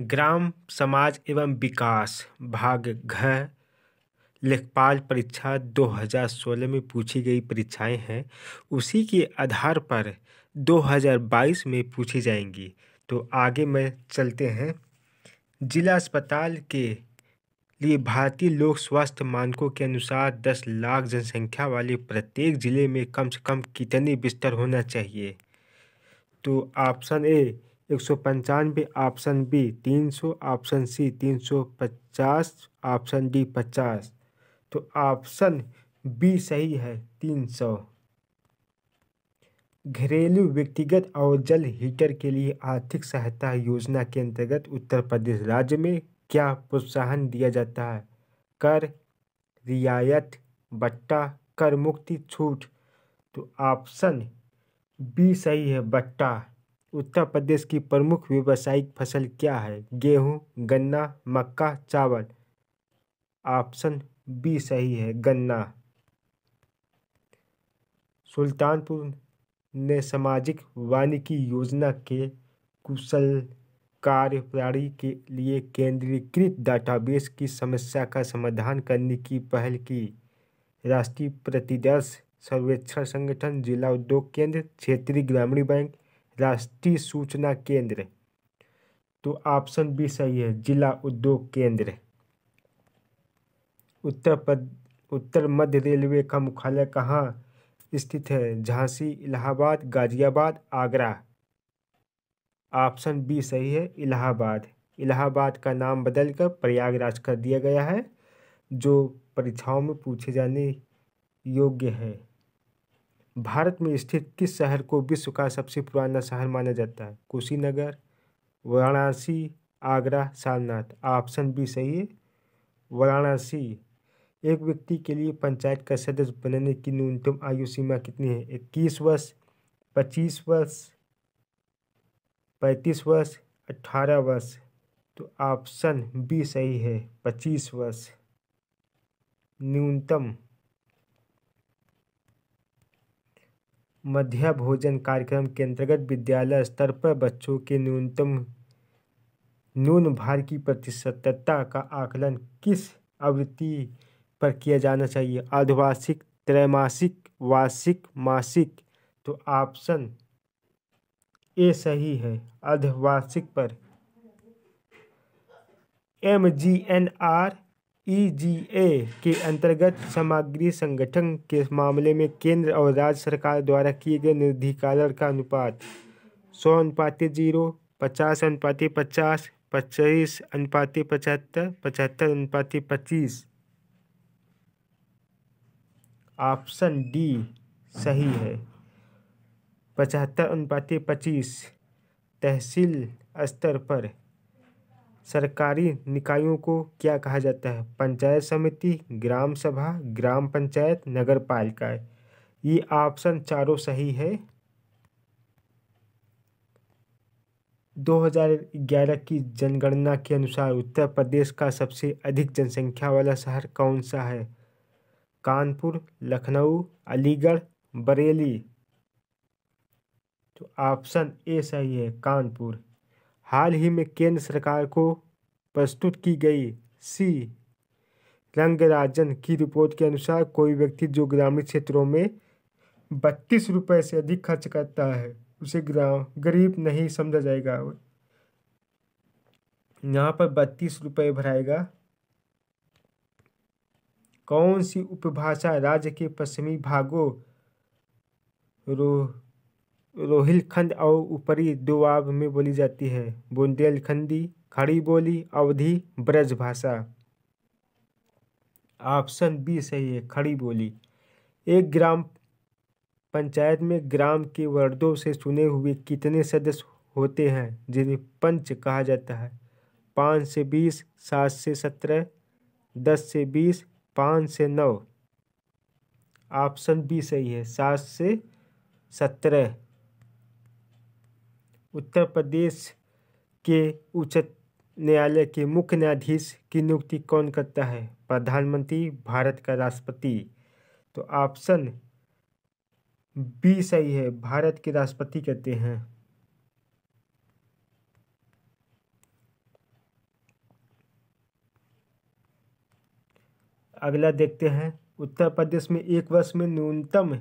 ग्राम समाज एवं विकास भाग घ लेखपाल परीक्षा 2016 में पूछी गई परीक्षाएं हैं उसी के आधार पर 2022 में पूछी जाएंगी तो आगे में चलते हैं जिला अस्पताल के लिए भारतीय लोक स्वास्थ्य मानकों के अनुसार 10 लाख जनसंख्या वाले प्रत्येक जिले में कम से कम कितने बिस्तर होना चाहिए तो ऑप्शन ए एक सौ पंचानवे ऑप्शन बी तीन सौ ऑप्शन सी तीन सौ पचास ऑप्शन डी पचास तो ऑप्शन बी सही है तीन सौ घरेलू व्यक्तिगत और जल हीटर के लिए आर्थिक सहायता योजना के अंतर्गत उत्तर प्रदेश राज्य में क्या प्रोत्साहन दिया जाता है कर रियायत बट्टा कर मुक्ति छूट तो ऑप्शन बी सही है बट्टा उत्तर प्रदेश की प्रमुख व्यावसायिक फसल क्या है गेहूँ गन्ना मक्का चावल ऑप्शन बी सही है गन्ना सुल्तानपुर ने सामाजिक वानिकी योजना के कुशल कार्य प्रणाली के लिए केंद्रीकृत डाटाबेस की समस्या का समाधान करने की पहल की राष्ट्रीय प्रतिदर्श सर्वेक्षण संगठन जिला उद्योग केंद्र क्षेत्रीय ग्रामीण बैंक राष्ट्रीय सूचना केंद्र तो ऑप्शन बी सही है जिला उद्योग केंद्र उत्तर पद उत्तर मध्य रेलवे का मुख्यालय कहाँ स्थित है झांसी इलाहाबाद गाजियाबाद आगरा ऑप्शन बी सही है इलाहाबाद इलाहाबाद का नाम बदलकर प्रयागराज कर दिया गया है जो परीक्षाओं में पूछे जाने योग्य है भारत में स्थित किस शहर को विश्व का सबसे पुराना शहर माना जाता है कुशीनगर वाराणसी आगरा सारनाथ ऑप्शन बी सही है वाराणसी एक व्यक्ति के लिए पंचायत का सदस्य बनने की न्यूनतम आयु सीमा कितनी है इक्कीस वर्ष पच्चीस वर्ष पैंतीस वर्ष अट्ठारह वर्ष तो ऑप्शन बी सही है पच्चीस वर्ष न्यूनतम मध्या भोजन कार्यक्रम के अंतर्गत विद्यालय स्तर पर बच्चों के न्यूनतम नून भार की प्रतिशतता का आकलन किस आवृत्ति पर किया जाना चाहिए आधुवासिक त्रैमासिक वार्षिक मासिक तो ऑप्शन ए सही है अधवार्षिक पर M G N R EGA e के अंतर्गत सामग्री संगठन के मामले में केंद्र और राज्य सरकार द्वारा किए गए निर्धिकरण का अनुपात सौ अनुपात जीरो पचास अनुपात पचास पच्चीस अनुपात पचहत्तर पचहत्तर अनुपात पच्चीस ऑप्शन डी सही है पचहत्तर अनुपात पच्चीस तहसील स्तर पर सरकारी निकायों को क्या कहा जाता है पंचायत समिति ग्राम सभा ग्राम पंचायत नगर पालिका ये ऑप्शन चारों सही है 2011 की जनगणना के अनुसार उत्तर प्रदेश का सबसे अधिक जनसंख्या वाला शहर कौन सा है कानपुर लखनऊ अलीगढ़ बरेली तो ऑप्शन ए सही है कानपुर हाल ही में केंद्र सरकार को प्रस्तुत की गई सी रंगराजन की रिपोर्ट के अनुसार कोई व्यक्ति जो ग्रामीण क्षेत्रों में बत्तीस रुपये से अधिक खर्च करता है उसे ग्राम गरीब नहीं समझा जाएगा यहाँ पर बत्तीस रुपये भराएगा कौन सी उपभाषा राज्य के पश्चिमी भागों रो रोहिलखंड और ऊपरी दुआब में बोली जाती है बुंदेलखंडी खड़ी बोली अवधि ब्रज भाषा ऑप्शन बी सही है खड़ी बोली एक ग्राम पंचायत में ग्राम के वर्दों से चुने हुए कितने सदस्य होते हैं जिन्हें पंच कहा जाता है पाँच से बीस सात से सत्रह दस से बीस पाँच से नौ ऑप्शन बी सही है सात से सत्रह उत्तर प्रदेश के उच्च न्यायालय के मुख्य न्यायाधीश की नियुक्ति कौन करता है प्रधानमंत्री भारत का राष्ट्रपति तो ऑप्शन बी सही है भारत के राष्ट्रपति कहते हैं अगला देखते हैं उत्तर प्रदेश में एक वर्ष में न्यूनतम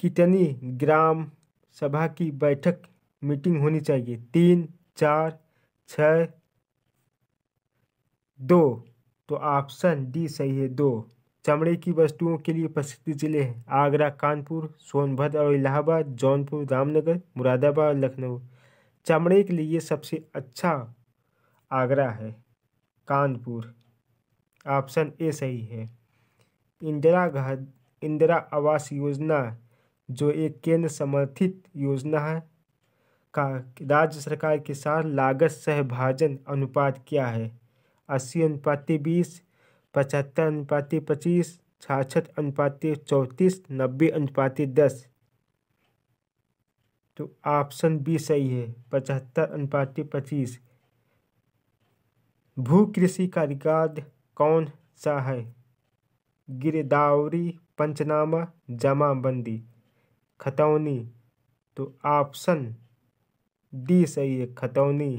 कितनी ग्राम सभा की बैठक मीटिंग होनी चाहिए तीन चार छ दो तो ऑप्शन डी सही है दो चमड़े की वस्तुओं के लिए प्रसिद्ध जिले हैं आगरा कानपुर सोनभद्र और इलाहाबाद जौनपुर रामनगर मुरादाबाद और लखनऊ चमड़े के लिए सबसे अच्छा आगरा है कानपुर ऑप्शन ए सही है इंदिरा घर इंदिरा आवास योजना जो एक केंद्र समर्थित योजना है का राज्य सरकार के साथ लागत सहभाजन अनुपात क्या है अस्सी अनुपाति बीस पचहत्तर अनुपाति पच्चीस छाछठ अनुपाति चौंतीस नब्बे अनुपाति दस तो ऑप्शन बी सही है पचहत्तर अनुपाति पच्चीस भू कृषि का रिकॉर्ड कौन सा है गिरदावरी पंचनामा जमाबंदी खतौनी तो ऑप्शन डी सही है खतौनी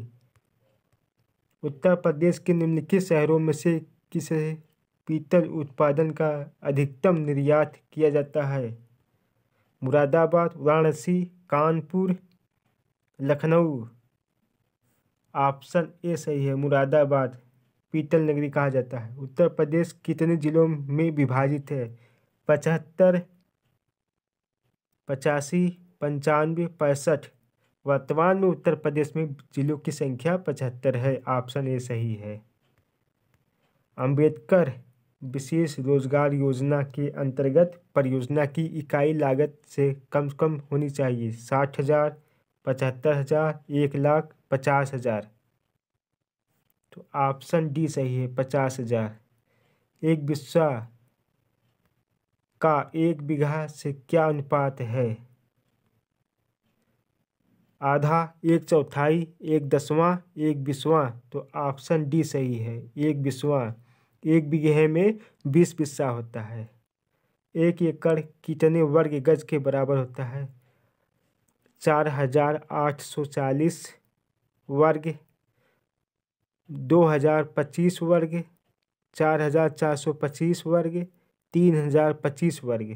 उत्तर प्रदेश के निम्नलिखित शहरों में से किस पीतल उत्पादन का अधिकतम निर्यात किया जाता है मुरादाबाद वाराणसी कानपुर लखनऊ ऑप्शन ए सही है मुरादाबाद पीतल नगरी कहा जाता है उत्तर प्रदेश कितने जिलों में विभाजित है पचहत्तर पचासी पंचानवे पैंसठ वर्तमान में उत्तर प्रदेश में जिलों की संख्या पचहत्तर है ऑप्शन ए सही है अंबेडकर विशेष रोजगार योजना के अंतर्गत परियोजना की इकाई लागत से कम से कम होनी चाहिए साठ हजार पचहत्तर हजार एक लाख पचास हजार तो ऑप्शन डी सही है पचास हजार एक विश्वा का एक बीघा से क्या अनुपात है आधा एक चौथाई एक दसवां एक बीसवां तो ऑप्शन डी सही है एक बीसवां एक बीघे में बीस बिस्सा होता है एक एकड़ कितने वर्ग गज के बराबर होता है चार हजार आठ सौ चालीस वर्ग दो हजार पच्चीस वर्ग चार हजार चार सौ पच्चीस वर्ग तीन हजार पच्चीस वर्ग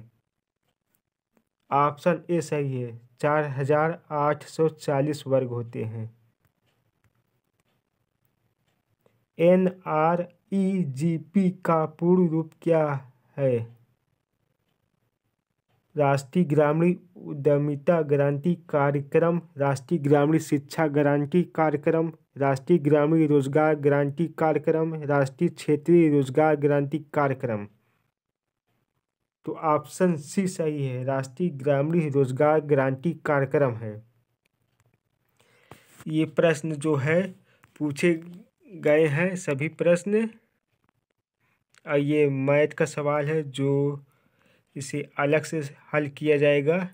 ऑप्शन ए सही है चार हजार आठ सौ चालीस वर्ग होते हैं N R E G P का पूर्ण रूप क्या है राष्ट्रीय ग्रामीण उद्यमिता गारंटी कार्यक्रम राष्ट्रीय ग्रामीण शिक्षा गारंटी कार्यक्रम राष्ट्रीय ग्रामीण रोजगार गारंटी कार्यक्रम राष्ट्रीय क्षेत्रीय रोजगार गारंटी कार्यक्रम तो ऑप्शन सी सही है राष्ट्रीय ग्रामीण रोजगार गारंटी कार्यक्रम है ये प्रश्न जो है पूछे गए हैं सभी प्रश्न और ये मैथ का सवाल है जो इसे अलग से हल किया जाएगा